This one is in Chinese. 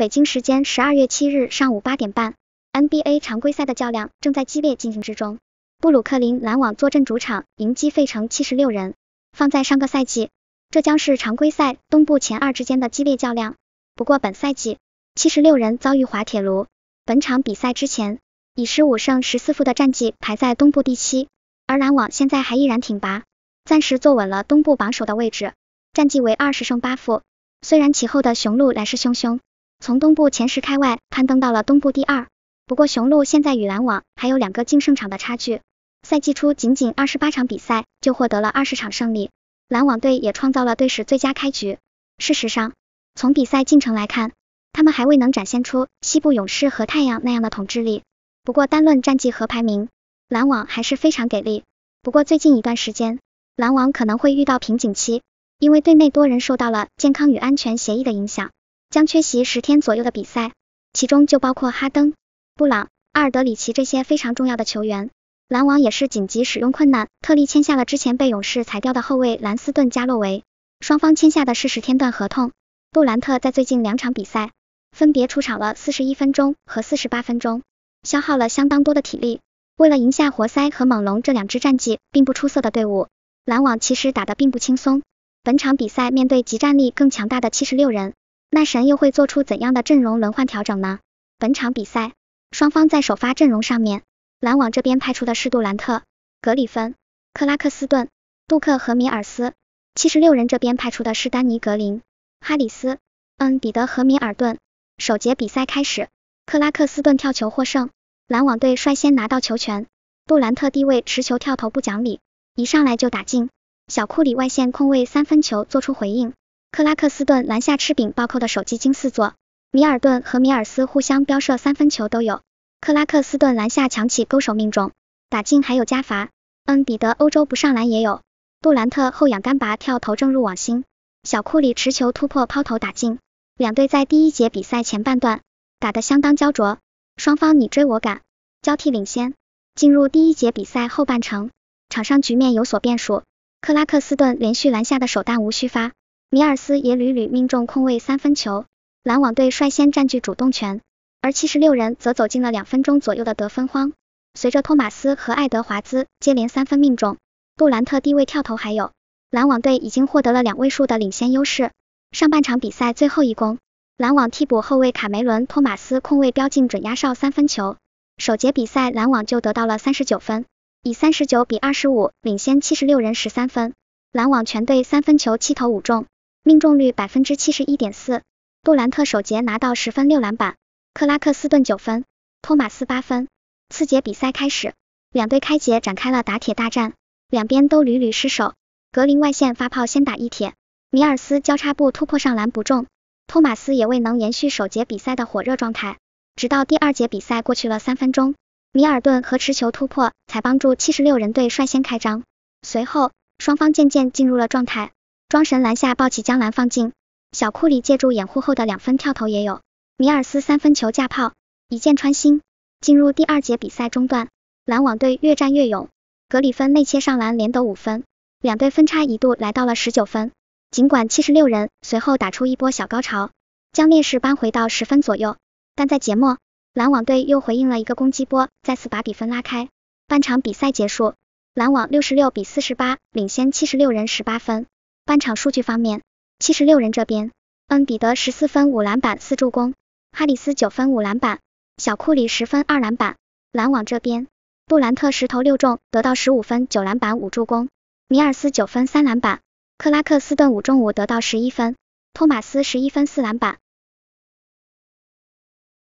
北京时间十二月七日上午八点半，NBA 常规赛的较量正在激烈进行之中。布鲁克林篮网坐镇主场迎击费城七十六人。放在上个赛季，这将是常规赛东部前二之间的激烈较量。不过本赛季，七十六人遭遇滑铁卢，本场比赛之前以十五胜十四负的战绩排在东部第七，而篮网现在还依然挺拔，暂时坐稳了东部榜首的位置，战绩为二十胜八负。虽然其后的雄鹿来势汹汹。从东部前十开外攀登到了东部第二，不过雄鹿现在与篮网还有两个净胜场的差距。赛季初仅仅二十八场比赛就获得了二十场胜利，篮网队也创造了队史最佳开局。事实上，从比赛进程来看，他们还未能展现出西部勇士和太阳那样的统治力。不过单论战绩和排名，篮网还是非常给力。不过最近一段时间，篮网可能会遇到瓶颈期，因为队内多人受到了健康与安全协议的影响。将缺席十天左右的比赛，其中就包括哈登、布朗、阿尔德里奇这些非常重要的球员。篮网也是紧急使用困难，特例签下了之前被勇士裁掉的后卫兰斯顿加洛维，双方签下的是十天段合同。杜兰特在最近两场比赛分别出场了四十一分钟和四十八分钟，消耗了相当多的体力。为了赢下活塞和猛龙这两支战绩并不出色的队伍，篮网其实打的并不轻松。本场比赛面对集战力更强大的七十六人。那神又会做出怎样的阵容轮换调整呢？本场比赛双方在首发阵容上面，篮网这边派出的是杜兰特、格里芬、克拉克斯顿、杜克和米尔斯，七十六人这边派出的是丹尼格林、哈里斯、恩比德和米尔顿。首节比赛开始，克拉克斯顿跳球获胜，篮网队率先拿到球权。杜兰特低位持球跳投不讲理，一上来就打进。小库里外线空位三分球做出回应。克拉克斯顿篮下吃饼暴扣的手机惊四座，米尔顿和米尔斯互相飙射三分球都有，克拉克斯顿篮下抢起勾手命中，打进还有加罚，恩比德欧洲不上篮也有，杜兰特后仰干拔跳投正入网心，小库里持球突破抛投打进。两队在第一节比赛前半段打得相当焦灼，双方你追我赶，交替领先。进入第一节比赛后半程，场上局面有所变数，克拉克斯顿连续篮下的手弹无虚发。米尔斯也屡屡命中空位三分球，篮网队率先占据主动权，而七十六人则走进了两分钟左右的得分荒。随着托马斯和爱德华兹接连三分命中，杜兰特低位跳投还有，篮网队已经获得了两位数的领先优势。上半场比赛最后一攻，篮网替补后卫卡梅伦·托马斯空位标进准压哨三分球，首节比赛篮网就得到了三十九分，以三十九比二十五领先七十六人十三分。篮网全队三分球七投五中。命中率百分之七十一点四，杜兰特首节拿到十分六篮板，克拉克斯顿九分，托马斯八分。次节比赛开始，两队开节展开了打铁大战，两边都屡屡失手。格林外线发炮先打一铁，米尔斯交叉步突破上篮不中，托马斯也未能延续首节比赛的火热状态。直到第二节比赛过去了三分钟，米尔顿和持球突破才帮助七十六人队率先开张。随后双方渐渐进入了状态。庄神篮下抱起将篮放进，小库里借助掩护后的两分跳投也有，米尔斯三分球架炮一箭穿心，进入第二节比赛中段，篮网队越战越勇，格里芬内切上篮连得五分，两队分差一度来到了十九分，尽管七十六人随后打出一波小高潮，将劣势扳回到十分左右，但在节末篮网队又回应了一个攻击波，再次把比分拉开，半场比赛结束，篮网六十六比四十八领先七十六人十八分。半场数据方面，七十六人这边，恩比德十四分五篮板四助攻，哈里斯九分五篮板，小库里十分二篮板。篮网这边，杜兰特十投六中得到十五分九篮板五助攻，米尔斯九分三篮板，克拉克斯顿五中五得到十一分，托马斯十一分四篮板。